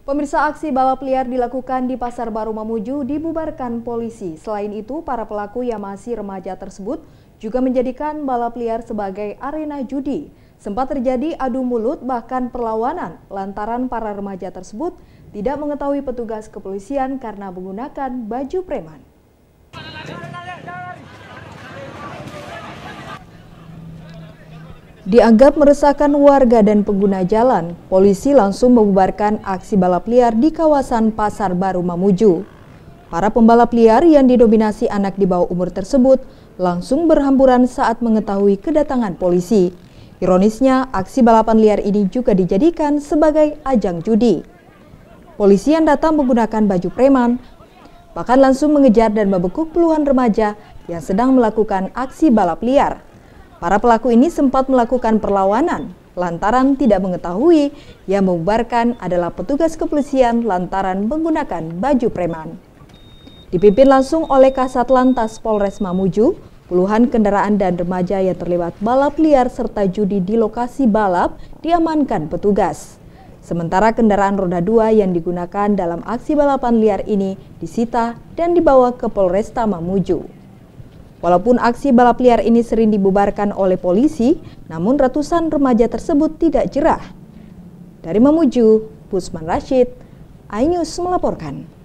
Pemirsa aksi balap liar dilakukan di Pasar Baru Mamuju dibubarkan polisi. Selain itu, para pelaku yang masih remaja tersebut juga menjadikan balap liar sebagai arena judi. Sempat terjadi adu mulut bahkan perlawanan lantaran para remaja tersebut tidak mengetahui petugas kepolisian karena menggunakan baju preman. Dianggap meresahkan warga dan pengguna jalan, polisi langsung membubarkan aksi balap liar di kawasan Pasar Baru Mamuju. Para pembalap liar yang didominasi anak di bawah umur tersebut langsung berhamburan saat mengetahui kedatangan polisi. Ironisnya, aksi balapan liar ini juga dijadikan sebagai ajang judi. Polisi yang datang menggunakan baju preman, bahkan langsung mengejar dan membekuk puluhan remaja yang sedang melakukan aksi balap liar. Para pelaku ini sempat melakukan perlawanan lantaran tidak mengetahui yang membubarkan adalah petugas kepolisian lantaran menggunakan baju preman. Dipimpin langsung oleh Kasat Lantas Polres Mamuju, Puluhan kendaraan dan remaja yang terlibat balap liar serta judi di lokasi balap diamankan petugas. Sementara kendaraan roda dua yang digunakan dalam aksi balapan liar ini disita dan dibawa ke Polresta Mamuju. Walaupun aksi balap liar ini sering dibubarkan oleh polisi, namun ratusan remaja tersebut tidak jerah. Dari Mamuju, Pusman Rashid, iNews melaporkan.